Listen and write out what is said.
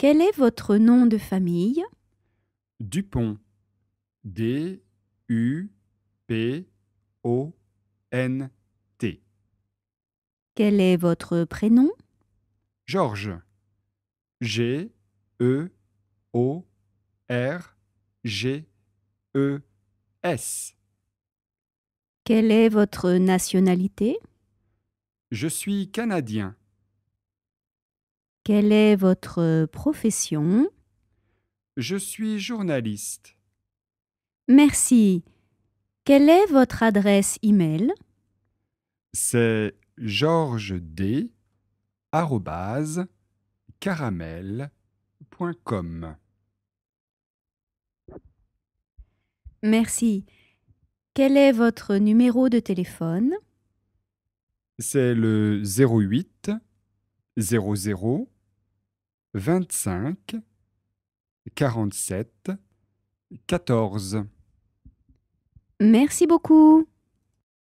Quel est votre nom de famille Dupont. D-U-P-O-N-T. Quel est votre prénom Georges. G-E-O-R-G-E-S. Quelle est votre nationalité Je suis canadien. Quelle est votre euh, profession Je suis journaliste. Merci. Quelle est votre adresse e-mail C'est georgesd@caramel.com. Merci. Quel est votre numéro de téléphone C'est le 08 00 vingt-cinq, quarante-sept, quatorze. Merci beaucoup.